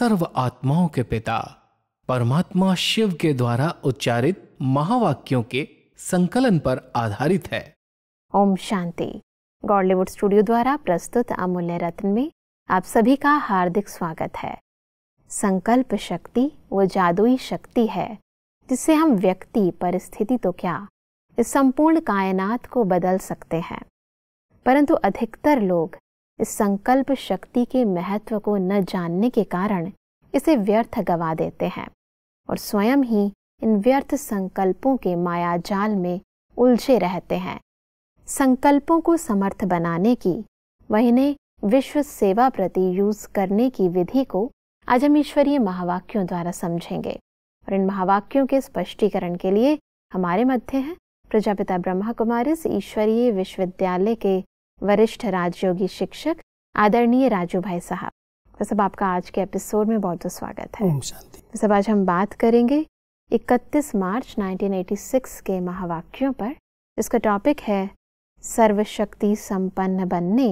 सर्व आत्माओं के पिता परमात्मा शिव के द्वारा उच्चारित महावाक्यों के संकलन पर आधारित है ओम शांति गॉलीवुड स्टूडियो द्वारा प्रस्तुत अमूल्य रत्न में आप सभी का हार्दिक स्वागत है संकल्प शक्ति वो जादुई शक्ति है जिससे हम व्यक्ति परिस्थिति तो क्या इस संपूर्ण कायनात को बदल सकते हैं परंतु अधिकतर लोग इस संकल्प शक्ति के महत्व को न जानने के कारण इसे व्यर्थ गवा देते हैं और स्वयं ही इन व्यर्थ संकल्पों के माया जाल में उलझे रहते हैं संकल्पों को समर्थ बनाने की व विश्व सेवा प्रति यूज करने की विधि को आज हम ईश्वरीय महावाक्यों द्वारा समझेंगे और इन महावाक्यों के स्पष्टीकरण के लिए हमारे मध्य हैं प्रजापिता ब्रह्मा कुमारी ईश्वरीय विश्वविद्यालय के वरिष्ठ राजयोगी शिक्षक आदरणीय राजू भाई साहब तो सब आपका आज के एपिसोड में बहुत बहुत स्वागत है तो सब आज हम बात करेंगे 31 मार्च 1986 के महावाक्यों पर इसका टॉपिक है सर्वशक्ति संपन्न बनने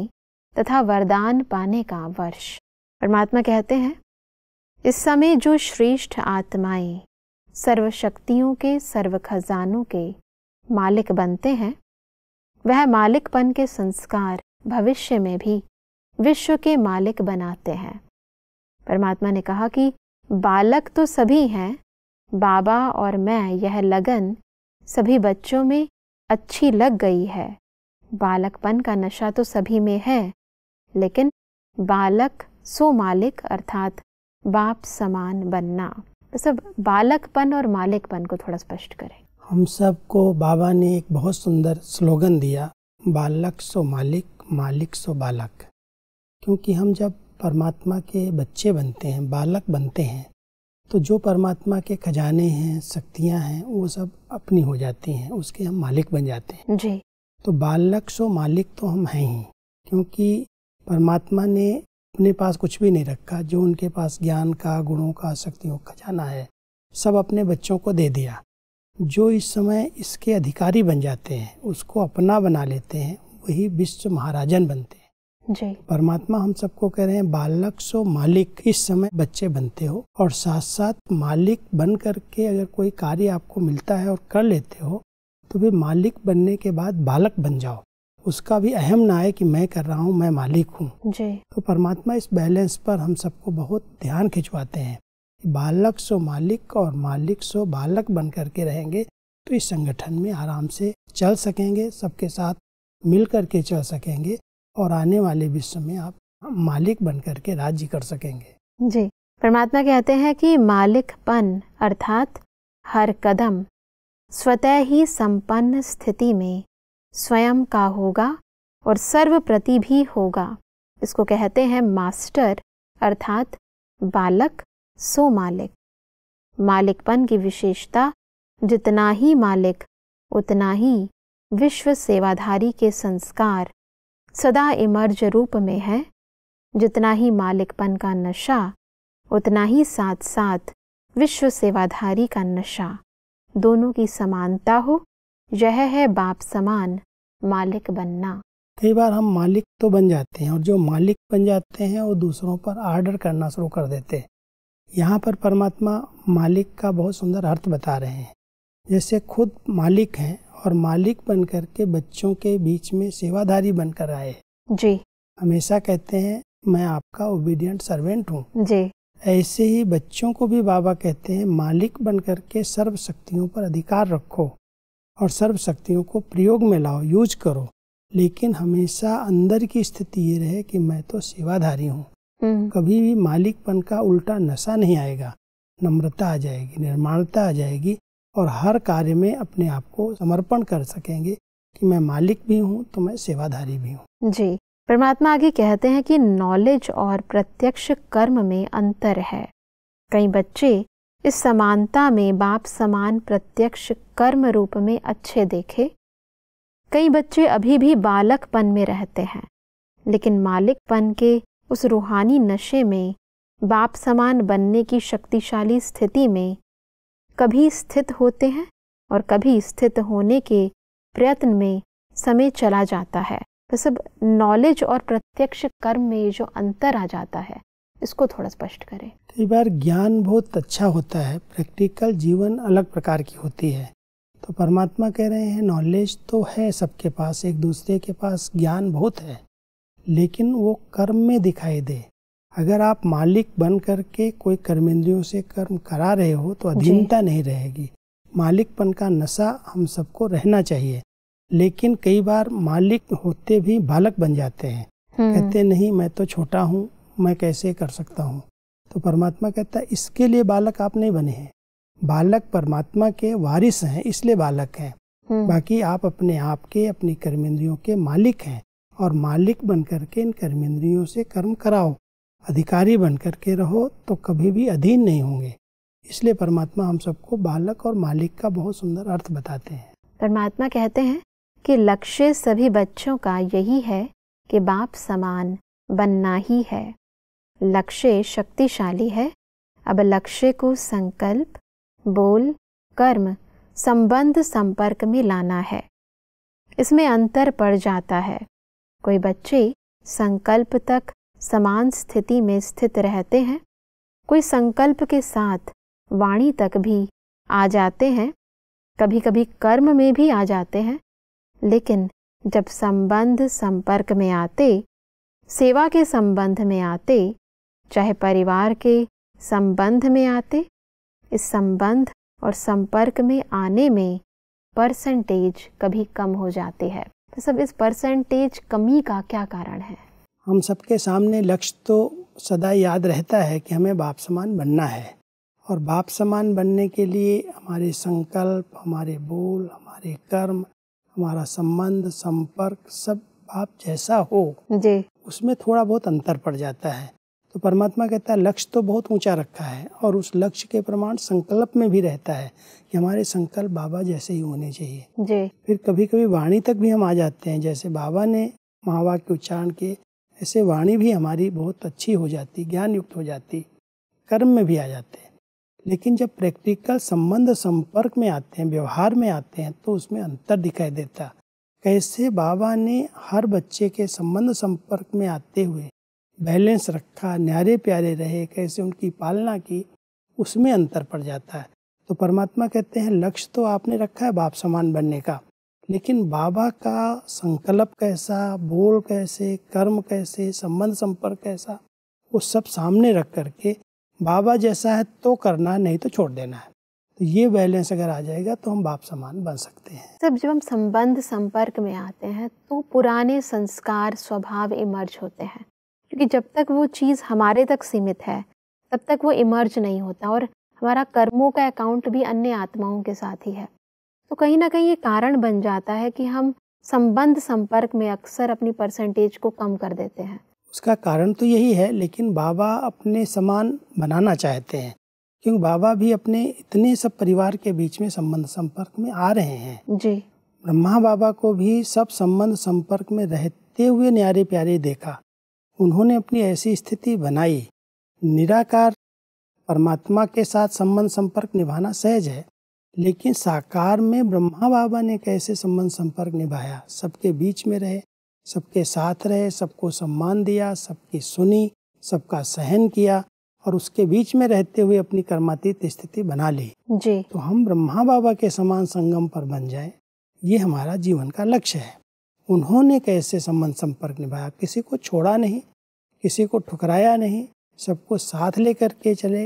तथा वरदान पाने का वर्ष परमात्मा कहते हैं इस समय जो श्रेष्ठ आत्माएं सर्वशक्तियों के सर्व खजानों के मालिक बनते हैं वह मालिकपन के संस्कार भविष्य में भी विश्व के मालिक बनाते हैं परमात्मा ने कहा कि बालक तो सभी हैं बाबा और मैं यह लगन सभी बच्चों में अच्छी लग गई है बालकपन का नशा तो सभी में है लेकिन बालक सो मालिक अर्थात बाप समान बनना तो सब बालकपन और मालिकपन को थोड़ा स्पष्ट करें हम सबको बाबा ने एक बहुत सुंदर स्लोगन दिया बालक सो मालिक मालिक सो बालक क्योंकि हम जब परमात्मा के बच्चे बनते हैं बालक बनते हैं तो जो परमात्मा के खजाने हैं शक्तियाँ हैं वो सब अपनी हो जाती हैं उसके हम मालिक बन जाते हैं जी तो बालक सो मालिक तो हम हैं ही क्योंकि परमात्मा ने अपने पास कुछ भी नहीं रखा जो उनके पास ज्ञान का गुणों का शक्तियों का खजाना है सब अपने बच्चों को दे दिया जो इस समय इसके अधिकारी बन जाते हैं उसको अपना बना लेते हैं वही विश्व महाराजन बनते हैं जी परमात्मा हम सबको कह रहे हैं बालक सो मालिक इस समय बच्चे बनते हो और साथ साथ मालिक बन करके अगर कोई कार्य आपको मिलता है और कर लेते हो तो भी मालिक बनने के बाद बालक बन जाओ उसका भी अहम ना है कि मैं कर रहा हूँ मैं मालिक हूँ तो परमात्मा इस बैलेंस पर हम सबको बहुत ध्यान खिंचवाते हैं बालक सो मालिक और मालिक सो बालक बन करके रहेंगे तो इस संगठन में आराम से चल सकेंगे सबके साथ मिल करके चल सकेंगे और आने वाले विश्व में आप मालिक बन करके राज्य कर सकेंगे जी परमात्मा कहते हैं कि मालिकपन अर्थात हर कदम स्वतः ही संपन्न स्थिति में स्वयं का होगा और सर्व प्रति भी होगा इसको कहते हैं मास्टर अर्थात बालक सो मालिक मालिकपन की विशेषता जितना ही मालिक उतना ही विश्व सेवाधारी के संस्कार सदा इमर्ज रूप में है जितना ही मालिकपन का नशा उतना ही साथ साथ विश्व सेवाधारी का नशा दोनों की समानता हो यह है बाप समान मालिक बनना कई बार हम मालिक तो बन जाते हैं और जो मालिक बन जाते हैं वो दूसरों पर आर्डर करना शुरू कर देते हैं यहाँ पर परमात्मा मालिक का बहुत सुंदर अर्थ बता रहे हैं जैसे खुद मालिक हैं और मालिक बनकर के बच्चों के बीच में सेवाधारी बनकर आए जी हमेशा कहते हैं मैं आपका ओबीडियंट सर्वेंट हूँ जी ऐसे ही बच्चों को भी बाबा कहते हैं मालिक बनकर के सर्व शक्तियों पर अधिकार रखो और सर्व शक्तियों को प्रयोग में लाओ यूज करो लेकिन हमेशा अंदर की स्थिति ये रहे कि मैं तो सेवाधारी हूँ हम्म। कभी भी मालिकपन का उल्टा नशा नहीं आएगा नम्रता आ जाएगी निर्माणता आ जाएगी और हर कार्य में अपने आप को समर्पण कर सकेंगे कि मैं मालिक भी हूँ तो मैं सेवाधारी भी हूँ जी परमात्मा आगे कहते हैं कि नॉलेज और प्रत्यक्ष कर्म में अंतर है कई बच्चे इस समानता में बाप समान प्रत्यक्ष कर्म रूप में अच्छे देखे कई बच्चे अभी भी बालकपन में रहते हैं लेकिन मालिकपन के उस रूहानी नशे में बाप समान बनने की शक्तिशाली स्थिति में कभी स्थित होते हैं और कभी स्थित होने के प्रयत्न में समय चला जाता है तो सब नॉलेज और प्रत्यक्ष कर्म में जो अंतर आ जाता है इसको थोड़ा स्पष्ट करें कई तो बार ज्ञान बहुत अच्छा होता है प्रैक्टिकल जीवन अलग प्रकार की होती है तो परमात्मा कह रहे हैं नॉलेज तो है सबके पास एक दूसरे के पास ज्ञान बहुत है लेकिन वो कर्म में दिखाई दे अगर आप मालिक बन करके कोई कर्मेंद्रियों से कर्म करा रहे हो तो अधीनता नहीं रहेगी मालिकपन का नशा हम सबको रहना चाहिए लेकिन कई बार मालिक होते भी बालक बन जाते हैं हम्म। कहते नहीं मैं तो छोटा हूँ मैं कैसे कर सकता हूँ तो परमात्मा कहता है इसके लिए बालक आप नहीं बने हैं बालक परमात्मा के वारिस हैं इसलिए बालक हैं हम्म। बाकी आप अपने आप के अपनी कर्मेंद्रियों के मालिक हैं और मालिक बनकर के इन कर्मेंद्रियों से कर्म कराओ अधिकारी बनकर के रहो तो कभी भी अधीन नहीं होंगे इसलिए परमात्मा हम सबको बालक और मालिक का बहुत सुंदर अर्थ बताते हैं परमात्मा कहते हैं कि लक्ष्य सभी बच्चों का यही है कि बाप समान बनना ही है लक्ष्य शक्तिशाली है अब लक्ष्य को संकल्प बोल कर्म संबंध संपर्क में लाना है इसमें अंतर पड़ जाता है कोई बच्चे संकल्प तक समान स्थिति में स्थित रहते हैं कोई संकल्प के साथ वाणी तक भी आ जाते हैं कभी कभी कर्म में भी आ जाते हैं लेकिन जब संबंध संपर्क में आते सेवा के संबंध में आते चाहे परिवार के संबंध में आते इस संबंध और संपर्क में आने में परसेंटेज कभी कम हो जाती है तो सब इस परसेंटेज कमी का क्या कारण है हम सबके सामने लक्ष्य तो सदा याद रहता है कि हमें बाप समान बनना है और बाप समान बनने के लिए हमारे संकल्प हमारे बोल हमारे कर्म हमारा संबंध संपर्क सब बाप जैसा हो जी उसमें थोड़ा बहुत अंतर पड़ जाता है तो परमात्मा कहता है लक्ष्य तो बहुत ऊंचा रखा है और उस लक्ष्य के प्रमाण संकल्प में भी रहता है कि हमारे संकल्प बाबा जैसे ही होने चाहिए जी फिर कभी कभी वाणी तक भी हम आ जाते हैं जैसे बाबा ने महावाक्य उच्चारण के ऐसे वाणी भी हमारी बहुत अच्छी हो जाती ज्ञान युक्त हो जाती कर्म में भी आ जाते हैं लेकिन जब प्रैक्टिकल संबंध संपर्क में आते हैं व्यवहार में आते हैं तो उसमें अंतर दिखाई देता कैसे बाबा ने हर बच्चे के संबंध संपर्क में आते हुए बैलेंस रखा न्यारे प्यारे रहे कैसे उनकी पालना की उसमें अंतर पड़ जाता है तो परमात्मा कहते हैं लक्ष्य तो आपने रखा है बाप समान बनने का लेकिन बाबा का संकल्प कैसा बोल कैसे कर्म कैसे संबंध संपर्क कैसा वो सब सामने रख करके बाबा जैसा है तो करना है नहीं तो छोड़ देना है तो ये बैलेंस अगर आ जाएगा तो हम बाप समान बन सकते हैं सब जब हम संबंध संपर्क में आते हैं तो पुराने संस्कार स्वभाव इमर्ज होते हैं क्योंकि जब तक वो चीज़ हमारे तक सीमित है तब तक वो इमर्ज नहीं होता और हमारा कर्मों का अकाउंट भी अन्य आत्माओं के साथ ही है तो कहीं ना कहीं ये कारण बन जाता है कि हम संबंध संपर्क में अक्सर अपनी परसेंटेज को कम कर देते हैं उसका कारण तो यही है लेकिन बाबा अपने समान बनाना चाहते हैं क्योंकि बाबा भी अपने इतने सब परिवार के बीच में संबंध संपर्क में आ रहे हैं जी ब्रह्मा बाबा को भी सब संबंध संपर्क में रहते हुए न्यारे प्यारे देखा उन्होंने अपनी ऐसी स्थिति बनाई निराकार परमात्मा के साथ संबंध संपर्क निभाना सहज है लेकिन साकार में ब्रह्मा बाबा ने कैसे संबंध संपर्क निभाया सबके बीच में रहे सबके साथ रहे सबको सम्मान दिया सबकी सुनी सबका सहन किया और उसके बीच में रहते हुए अपनी कर्मातीत स्थिति बना ली जी तो हम ब्रह्मा बाबा के समान संगम पर बन जाए ये हमारा जीवन का लक्ष्य है उन्होंने कैसे संबंध संपर्क निभाया किसी को छोड़ा नहीं किसी को ठुकराया नहीं सबको साथ लेकर के चले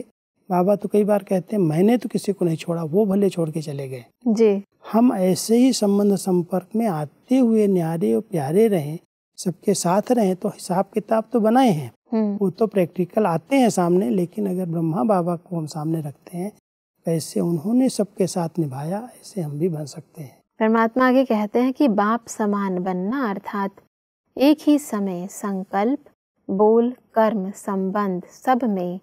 बाबा तो कई बार कहते हैं मैंने तो किसी को नहीं छोड़ा वो भले छोड़ के चले गए जी हम ऐसे ही संबंध संपर्क में आते हुए न्यारे और प्यारे रहें सबके साथ रहें तो हिसाब किताब तो बनाए हैं हम्म। वो तो प्रैक्टिकल आते हैं सामने लेकिन अगर ब्रह्मा बाबा को हम सामने रखते हैं तो ऐसे उन्होंने सबके साथ निभाया ऐसे हम भी बन सकते हैं परमात्मा आगे कहते हैं कि बाप समान बनना अर्थात एक ही समय संकल्प बोल कर्म संबंध सब में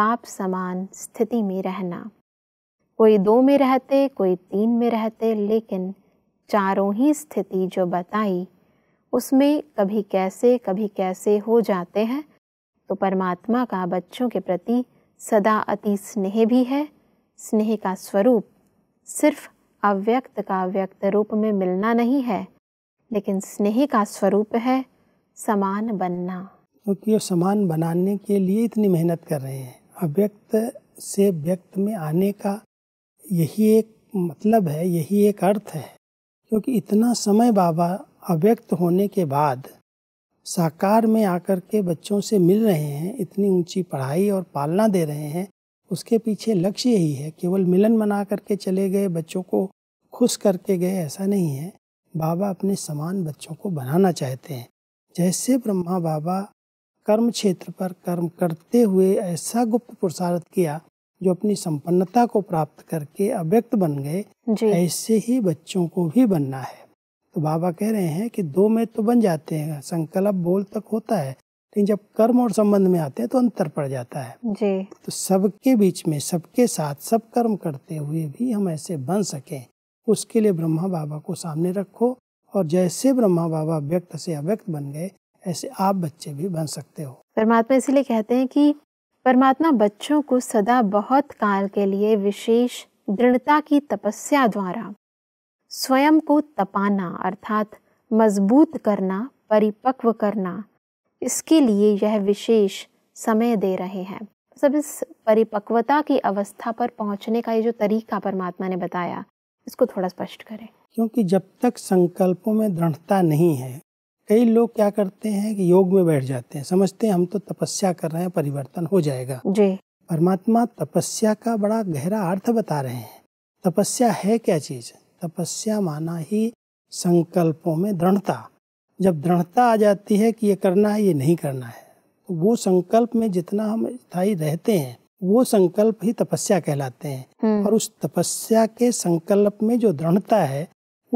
बाप समान स्थिति में रहना कोई दो में रहते कोई तीन में रहते लेकिन चारों ही स्थिति जो बताई उसमें कभी कैसे कभी कैसे हो जाते हैं तो परमात्मा का बच्चों के प्रति सदा अति स्नेह भी है स्नेह का स्वरूप सिर्फ अव्यक्त का व्यक्त रूप में मिलना नहीं है लेकिन स्नेह का स्वरूप है समान बनना क्योंकि तो समान बनाने के लिए इतनी मेहनत कर रहे हैं अव्यक्त से व्यक्त में आने का यही एक मतलब है यही एक अर्थ है क्योंकि इतना समय बाबा अव्यक्त होने के बाद साकार में आकर के बच्चों से मिल रहे हैं इतनी ऊंची पढ़ाई और पालना दे रहे हैं उसके पीछे लक्ष्य यही है केवल मिलन मना करके चले गए बच्चों को खुश करके गए ऐसा नहीं है बाबा अपने समान बच्चों को बनाना चाहते हैं जैसे ब्रह्मा बाबा कर्म क्षेत्र पर कर्म करते हुए ऐसा गुप्त पुरुषार्थ किया जो अपनी संपन्नता को प्राप्त करके अव्यक्त बन गए ऐसे ही बच्चों को भी बनना है तो बाबा कह रहे हैं कि दो में तो बन जाते हैं संकल्प बोल तक होता है लेकिन जब कर्म और संबंध में आते हैं तो अंतर पड़ जाता है जी तो सबके बीच में सबके साथ सब कर्म करते हुए भी हम ऐसे बन सके उसके लिए ब्रह्मा बाबा को सामने रखो और जैसे ब्रह्मा बाबा व्यक्त से अव्यक्त बन गए ऐसे आप बच्चे भी बन सकते हो परमात्मा इसलिए कहते हैं कि परमात्मा बच्चों को सदा बहुत काल के लिए विशेष दृढ़ता की तपस्या द्वारा स्वयं को तपाना अर्थात मजबूत करना परिपक्व करना इसके लिए यह विशेष समय दे रहे हैं सब मतलब इस परिपक्वता की अवस्था पर पहुंचने का ये जो तरीका परमात्मा ने बताया इसको थोड़ा स्पष्ट करें क्योंकि जब तक संकल्पों में दृढ़ता नहीं है कई लोग क्या करते हैं कि योग में बैठ जाते हैं समझते हैं हम तो तपस्या कर रहे हैं परिवर्तन हो जाएगा जी परमात्मा तपस्या का बड़ा गहरा अर्थ बता रहे हैं तपस्या है क्या चीज़ तपस्या माना ही संकल्पों में दृढ़ता जब दृढ़ता आ जाती है कि ये करना है ये नहीं करना है तो वो संकल्प में जितना हम स्थायी रहते हैं वो संकल्प ही तपस्या कहलाते हैं हम्म। और उस तपस्या के संकल्प में जो दृढ़ता है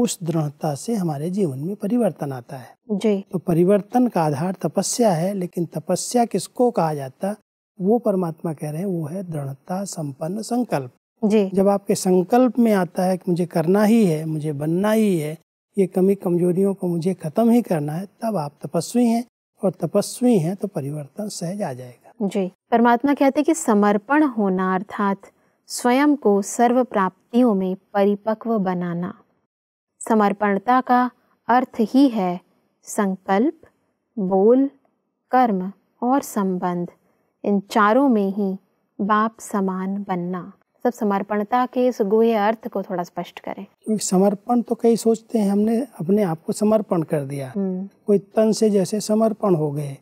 उस दृढ़ता से हमारे जीवन में परिवर्तन आता है जी तो परिवर्तन का आधार तपस्या है लेकिन तपस्या किसको कहा जाता वो परमात्मा कह रहे हैं वो है दृढ़ता संपन्न संकल्प जी जब आपके संकल्प में आता है कि मुझे करना ही है मुझे बनना ही है ये कमी कमजोरियों को मुझे ख़त्म ही करना है तब आप तपस्वी हैं और तपस्वी हैं तो परिवर्तन सहज आ जाएगा जी परमात्मा कहते हैं कि समर्पण होना अर्थात स्वयं को सर्व प्राप्तियों में परिपक्व बनाना समर्पणता का अर्थ ही है संकल्प बोल कर्म और संबंध इन चारों में ही बाप समान बनना सब समर्पणता के इस गुहे अर्थ को थोड़ा स्पष्ट करें क्योंकि समर्पण तो कई सोचते हैं हमने अपने आप को समर्पण कर दिया हम्म। कोई तन से जैसे समर्पण हो गए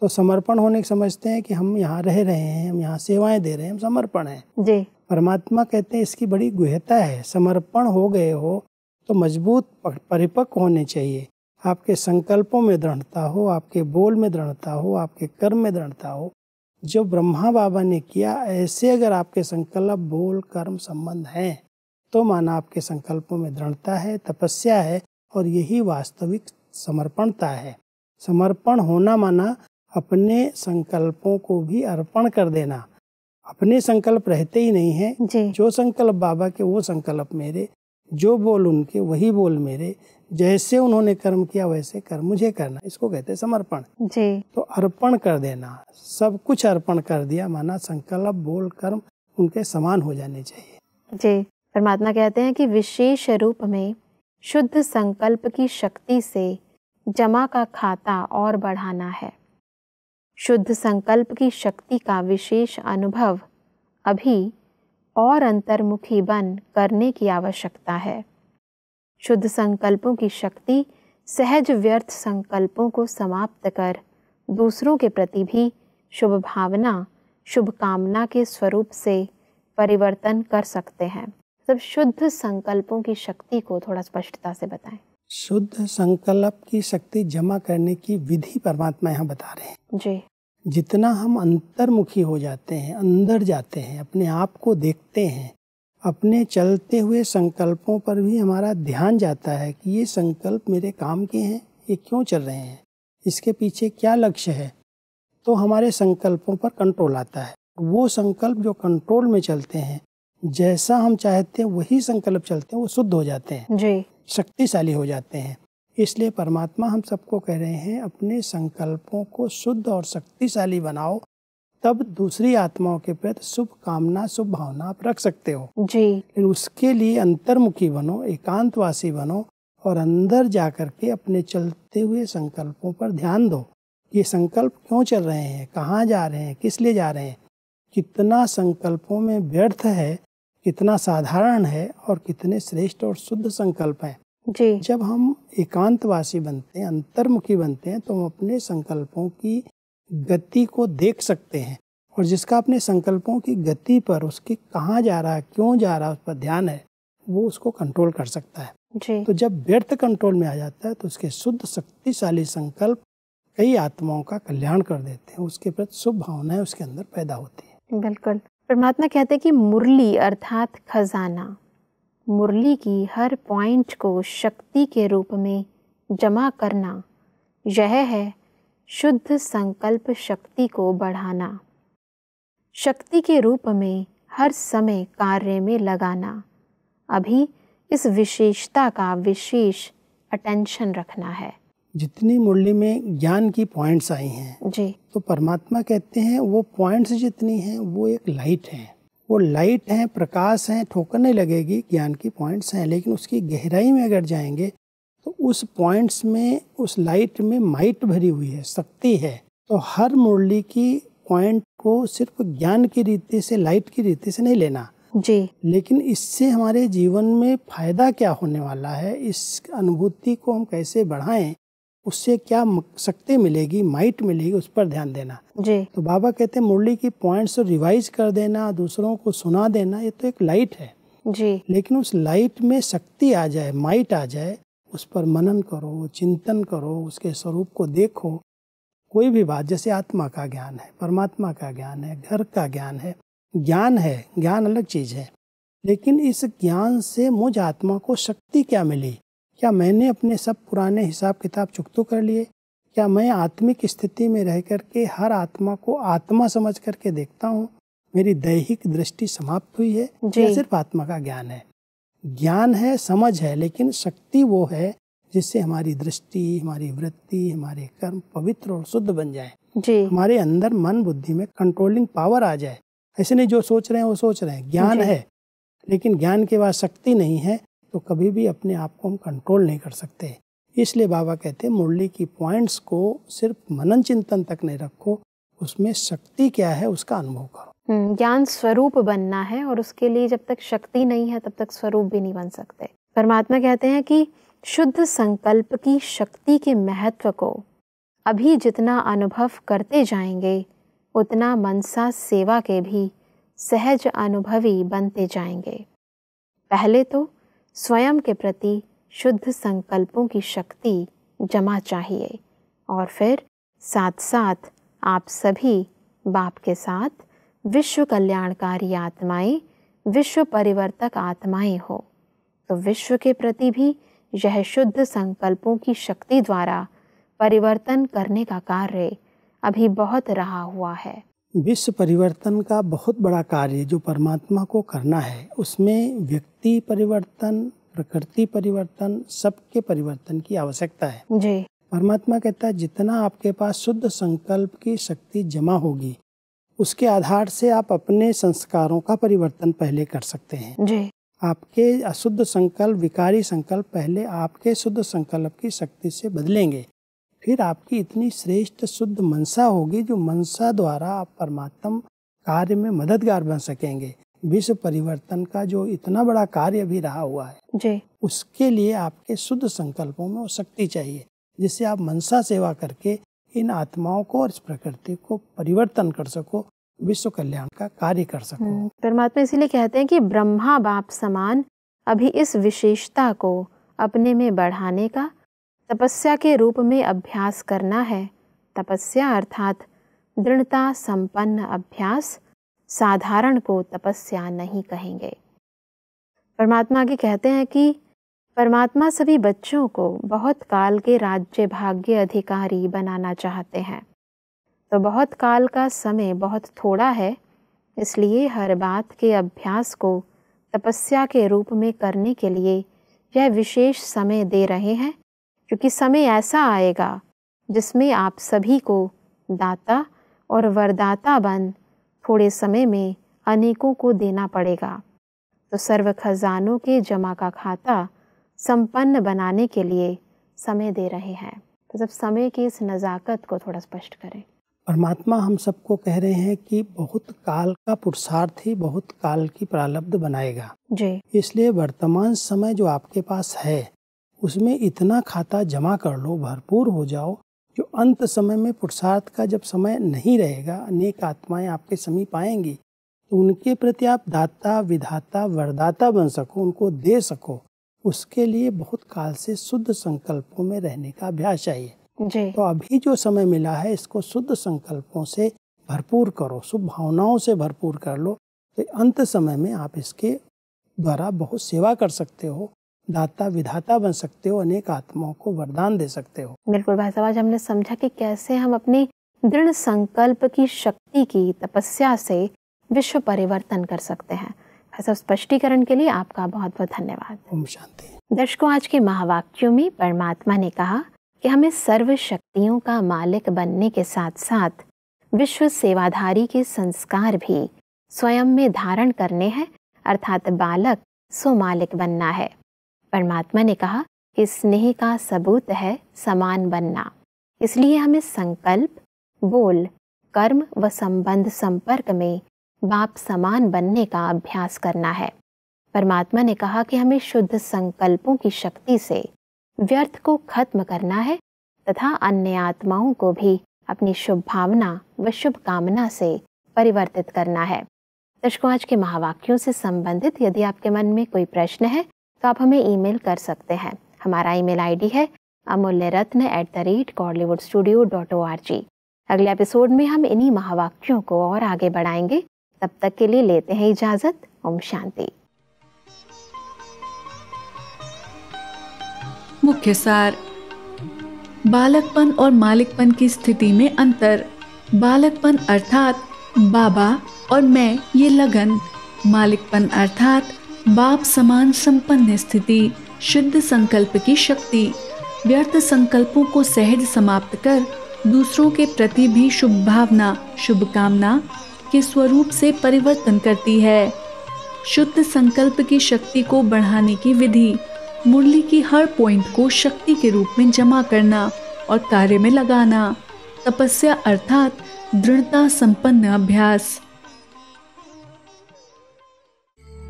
तो समर्पण होने के समझते हैं कि हम यहाँ रह रहे हैं हम यहाँ सेवाएं दे रहे हैं हम समर्पण है जी परमात्मा कहते हैं इसकी बड़ी गुहता है समर्पण हो गए हो तो मजबूत परिपक्व होने चाहिए आपके संकल्पों में दृढ़ता हो आपके बोल में दृढ़ता हो आपके कर्म में दृढ़ता हो जो ब्रह्मा बाबा ने किया ऐसे अगर आपके संकल्प बोल कर्म संबंध हैं तो माना आपके संकल्पों में दृढ़ता है तपस्या है और यही वास्तविक समर्पणता है समर्पण होना माना अपने संकल्पों को भी अर्पण कर देना अपने संकल्प रहते ही नहीं है जो संकल्प बाबा के वो संकल्प मेरे जो बोल उनके वही बोल मेरे जैसे उन्होंने कर्म किया वैसे कर्म मुझे करना इसको कहते हैं समर्पण जी तो अर्पण कर देना सब कुछ अर्पण कर दिया माना संकल्प बोल कर्म उनके समान हो जाने चाहिए जी परमात्मा कहते हैं कि विशेष रूप में शुद्ध संकल्प की शक्ति से जमा का खाता और बढ़ाना है शुद्ध संकल्प की शक्ति का विशेष अनुभव अभी और अंतर्मुखी बन करने की आवश्यकता है शुद्ध संकल्पों की शक्ति सहज व्यर्थ संकल्पों को समाप्त कर दूसरों के प्रति भी शुभ भावना शुभकामना के स्वरूप से परिवर्तन कर सकते हैं सब मतलब शुद्ध संकल्पों की शक्ति को थोड़ा स्पष्टता से बताएं शुद्ध संकल्प की शक्ति जमा करने की विधि परमात्मा यहाँ बता रहे हैं जी जितना हम अंतर्मुखी हो जाते हैं अंदर जाते हैं अपने आप को देखते हैं अपने चलते हुए संकल्पों पर भी हमारा ध्यान जाता है कि ये संकल्प मेरे काम के हैं ये क्यों चल रहे हैं इसके पीछे क्या लक्ष्य है तो हमारे संकल्पों पर कंट्रोल आता है वो संकल्प जो कंट्रोल में चलते हैं जैसा हम चाहते हैं वही संकल्प चलते हैं वो शुद्ध हो जाते हैं जी शक्तिशाली हो जाते हैं इसलिए परमात्मा हम सबको कह रहे हैं अपने संकल्पों को शुद्ध और शक्तिशाली बनाओ तब दूसरी आत्माओं के प्रति शुभ कामना शुभ भावना आप रख सकते हो जी लेकिन उसके लिए अंतर्मुखी बनो एकांतवासी बनो और अंदर जा के अपने चलते हुए संकल्पों पर ध्यान दो ये संकल्प क्यों चल रहे हैं कहाँ जा रहे हैं किस लिए जा रहे हैं कितना संकल्पों में व्यर्थ है कितना साधारण है और कितने श्रेष्ठ और शुद्ध संकल्प हैं जी जब हम एकांतवासी बनते हैं अंतर्मुखी बनते हैं तो हम अपने संकल्पों की गति को देख सकते हैं और जिसका अपने संकल्पों की गति पर उसके कहाँ जा रहा है क्यों जा रहा है उस पर ध्यान है वो उसको कंट्रोल कर सकता है जी। तो जब व्यर्थ कंट्रोल में आ जाता है तो उसके शुद्ध शक्तिशाली संकल्प कई आत्माओं का कल्याण कर देते हैं उसके प्रति शुभ भावनाएं उसके अंदर पैदा होती है बिल्कुल परमात्मा कहते हैं कि मुरली अर्थात खजाना मुरली की हर पॉइंट को शक्ति के रूप में जमा करना यह है शुद्ध संकल्प शक्ति को बढ़ाना शक्ति के रूप में हर समय कार्य में लगाना अभी इस विशेषता का विशेष अटेंशन रखना है जितनी मूल्य में ज्ञान की पॉइंट्स आई हैं जी तो परमात्मा कहते हैं वो पॉइंट्स जितनी हैं वो एक लाइट है वो लाइट है प्रकाश ठोकर ठोकरने लगेगी ज्ञान की पॉइंट्स हैं लेकिन उसकी गहराई में अगर जाएंगे तो उस पॉइंट्स में उस लाइट में माइट भरी हुई है शक्ति है तो हर मुरली की पॉइंट को सिर्फ ज्ञान की रीति से लाइट की रीति से नहीं लेना जी लेकिन इससे हमारे जीवन में फायदा क्या होने वाला है इस अनुभूति को हम कैसे बढ़ाएं उससे क्या शक्ति मिलेगी माइट मिलेगी उस पर ध्यान देना जी तो बाबा कहते हैं मुरली की पॉइंट्स रिवाइज कर देना दूसरों को सुना देना ये तो एक लाइट है जी लेकिन उस लाइट में शक्ति आ जाए माइट आ जाए उस पर मनन करो चिंतन करो उसके स्वरूप को देखो कोई भी बात जैसे आत्मा का ज्ञान है परमात्मा का ज्ञान है घर का ज्ञान है ज्ञान है ज्ञान अलग चीज़ है लेकिन इस ज्ञान से मुझ आत्मा को शक्ति क्या मिली क्या मैंने अपने सब पुराने हिसाब किताब चुकतू तो कर लिए क्या मैं आत्मिक स्थिति में रह कर के हर आत्मा को आत्मा समझ करके देखता हूँ मेरी दैहिक दृष्टि समाप्त हुई है सिर्फ आत्मा का ज्ञान है ज्ञान है समझ है लेकिन शक्ति वो है जिससे हमारी दृष्टि हमारी वृत्ति हमारे कर्म पवित्र और शुद्ध बन जाए जी हमारे अंदर मन बुद्धि में कंट्रोलिंग पावर आ जाए ऐसे नहीं जो सोच रहे हैं वो सोच रहे हैं ज्ञान है लेकिन ज्ञान के बाद शक्ति नहीं है तो कभी भी अपने आप को हम कंट्रोल नहीं कर सकते इसलिए बाबा कहते हैं मुरली की पॉइंट्स को सिर्फ मनन चिंतन तक नहीं रखो उसमें शक्ति क्या है उसका अनुभव करो हम्म, ज्ञान स्वरूप बनना है और उसके लिए जब तक शक्ति नहीं है तब तक स्वरूप भी नहीं बन सकते परमात्मा कहते हैं कि शुद्ध संकल्प की शक्ति के महत्व को अभी जितना अनुभव करते जाएंगे उतना मनसा सेवा के भी सहज अनुभवी बनते जाएंगे पहले तो स्वयं के प्रति शुद्ध संकल्पों की शक्ति जमा चाहिए और फिर साथ साथ आप सभी बाप के साथ विश्व कल्याणकारी आत्माएं विश्व परिवर्तक आत्माएं हो तो विश्व के प्रति भी यह शुद्ध संकल्पों की शक्ति द्वारा परिवर्तन करने का कार्य अभी बहुत रहा हुआ है विश्व परिवर्तन का बहुत बड़ा कार्य जो परमात्मा को करना है उसमें व्यक्ति परिवर्तन प्रकृति परिवर्तन सबके परिवर्तन की आवश्यकता है जी परमात्मा कहता है जितना आपके पास शुद्ध संकल्प की शक्ति जमा होगी उसके आधार से आप अपने संस्कारों का परिवर्तन पहले कर सकते हैं जी आपके अशुद्ध संकल्प विकारी संकल्प पहले आपके शुद्ध संकल्प की शक्ति से बदलेंगे फिर आपकी इतनी श्रेष्ठ शुद्ध मनसा होगी जो मनसा द्वारा आप परमात्म कार्य में मददगार बन सकेंगे विश्व परिवर्तन का जो इतना बड़ा कार्य भी रहा हुआ है जी उसके लिए आपके शुद्ध संकल्पों में शक्ति चाहिए जिससे आप मनसा सेवा करके इन आत्माओं को और इस प्रकृति को परिवर्तन कर सको विश्व कल्याण का कार्य कर सको हम्म, परमात्मा इसीलिए कहते हैं कि ब्रह्मा बाप समान अभी इस विशेषता को अपने में बढ़ाने का तपस्या के रूप में अभ्यास करना है तपस्या अर्थात दृढ़ता संपन्न अभ्यास साधारण को तपस्या नहीं कहेंगे परमात्मा के कहते हैं कि परमात्मा सभी बच्चों को बहुत काल के राज्य भाग्य अधिकारी बनाना चाहते हैं तो बहुत काल का समय बहुत थोड़ा है इसलिए हर बात के अभ्यास को तपस्या के रूप में करने के लिए यह विशेष समय दे रहे हैं क्योंकि समय ऐसा आएगा जिसमें आप सभी को दाता और वरदाता बन थोड़े समय में अनेकों को देना पड़ेगा तो सर्व खजानों के जमा का खाता संपन्न बनाने के लिए समय दे रहे हैं तो जब समय की इस नज़ाकत को थोड़ा स्पष्ट करें परमात्मा हम सबको कह रहे हैं कि बहुत काल का पुरुषार्थ ही बहुत काल की प्रारब्ध बनाएगा जी इसलिए वर्तमान समय जो आपके पास है उसमें इतना खाता जमा कर लो भरपूर हो जाओ जो अंत समय में पुरुषार्थ का जब समय नहीं रहेगा अनेक आत्माएं आपके समीप आएंगी तो उनके प्रति आप दाता विधाता वरदाता बन सको उनको दे सको उसके लिए बहुत काल से शुद्ध संकल्पों में रहने का अभ्यास चाहिए जी। तो अभी जो समय मिला है इसको शुद्ध संकल्पों से भरपूर करो शुभ भावनाओं से भरपूर कर लो तो अंत समय में आप इसके द्वारा बहुत सेवा कर सकते हो दाता विधाता बन सकते हो अनेक आत्माओं को वरदान दे सकते हो बिल्कुल भाई साहब आज हमने समझा कि कैसे हम अपनी दृढ़ संकल्प की शक्ति की तपस्या से विश्व परिवर्तन कर सकते हैं सब स्पष्टीकरण के लिए आपका बहुत बहुत धन्यवाद दर्शकों आज के महावाक्यों में परमात्मा ने कहा कि हमें सर्व शक्तियों का मालिक बनने के साथ साथ विश्व सेवाधारी के संस्कार भी स्वयं में धारण करने हैं अर्थात बालक सो मालिक बनना है परमात्मा ने कहा कि स्नेह का सबूत है समान बनना इसलिए हमें संकल्प बोल कर्म व संबंध संपर्क में बाप समान बनने का अभ्यास करना है परमात्मा ने कहा कि हमें शुद्ध संकल्पों की शक्ति से व्यर्थ को खत्म करना है तथा अन्य आत्माओं को भी अपनी शुभ भावना व शुभ कामना से परिवर्तित करना है दर्शकों आज के महावाक्यों से संबंधित यदि आपके मन में कोई प्रश्न है तो आप हमें ईमेल कर सकते हैं हमारा ईमेल आईडी है Amulya Ratna at the rate Godlywood studio dot O R G अगले एपिसोड में हम इन्हीं महावाक्यों को और आगे बढ़ाएंगे तब तक के लिए लेते हैं इजाज़त ओम शांति मुख्य सार बालकपन और मालिकपन की स्थिति में अंतर बालकपन अर्थात बाबा और मैं ये लगन मालिकपन अर्थात बाप समान संपन्न स्थिति शुद्ध संकल्प की शक्ति व्यर्थ संकल्पों को सहज समाप्त कर दूसरों के प्रति भी शुभ भावना शुभकामना के स्वरूप से परिवर्तन करती है शुद्ध संकल्प की शक्ति को बढ़ाने की विधि मुरली की हर पॉइंट को शक्ति के रूप में जमा करना और कार्य में लगाना तपस्या अर्थात दृढ़ता संपन्न अभ्यास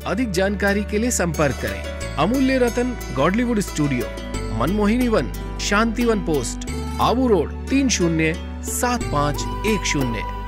अधिक जानकारी के लिए संपर्क करें Amulya Ratan Godlywood studio Manmohini Van Shanti Van post Abu road तीन शून्य सात पाँच एक शून्य